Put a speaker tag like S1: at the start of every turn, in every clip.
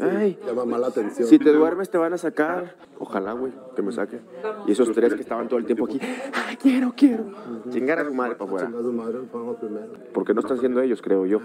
S1: Ay, llama mala atención. Si te duermes te van a sacar. Ojalá, güey, que me saque. Y esos tres que estaban todo el tiempo aquí, quiero, quiero! Chingar a su madre para afuera. Porque no están siendo ellos, creo yo.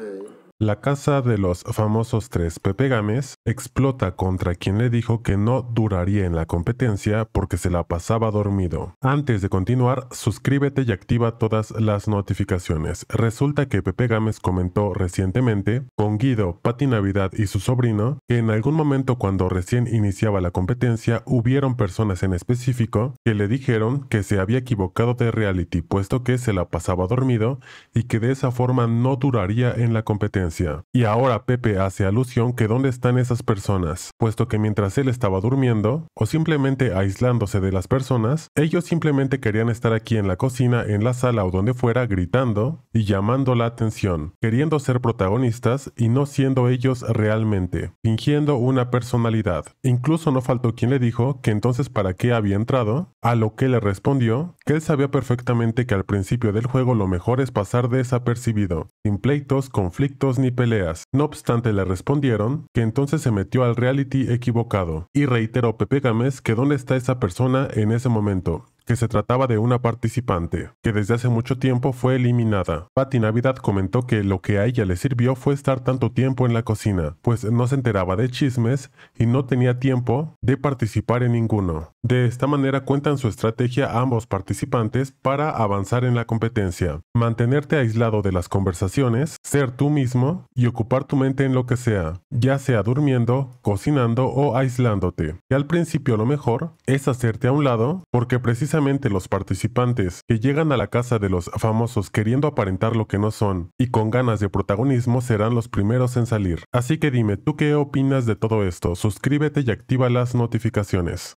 S2: La casa de los famosos tres Pepe Gámez explota contra quien le dijo que no duraría en la competencia porque se la pasaba dormido. Antes de continuar, suscríbete y activa todas las notificaciones. Resulta que Pepe Gámez comentó recientemente con Guido, Pati Navidad y su sobrino que en algún momento cuando recién iniciaba la competencia hubieron personas en específico que le dijeron que se había equivocado de reality puesto que se la pasaba dormido y que de esa forma no duraría en la competencia. Y ahora Pepe hace alusión que dónde están esas personas, puesto que mientras él estaba durmiendo, o simplemente aislándose de las personas, ellos simplemente querían estar aquí en la cocina, en la sala o donde fuera, gritando, llamando la atención, queriendo ser protagonistas y no siendo ellos realmente, fingiendo una personalidad. Incluso no faltó quien le dijo que entonces para qué había entrado, a lo que le respondió que él sabía perfectamente que al principio del juego lo mejor es pasar desapercibido, sin pleitos, conflictos ni peleas. No obstante le respondieron que entonces se metió al reality equivocado. Y reiteró Pepe Gámez que dónde está esa persona en ese momento, que se trataba de una participante, que desde hace mucho tiempo fue eliminada. Patty Navidad comentó que lo que a ella le sirvió fue estar tanto tiempo en la cocina, pues no se enteraba de chismes y no tenía tiempo de participar en ninguno. De esta manera cuentan su estrategia ambos participantes para avanzar en la competencia. Mantenerte aislado de las conversaciones, ser tú mismo y ocupar tu mente en lo que sea, ya sea durmiendo, cocinando o aislándote. Y al principio lo mejor es hacerte a un lado porque precisamente los participantes que llegan a la casa de los famosos queriendo aparentar lo que no son y con ganas de protagonismo serán los primeros en salir. Así que dime, ¿tú qué opinas de todo esto? Suscríbete y activa las notificaciones.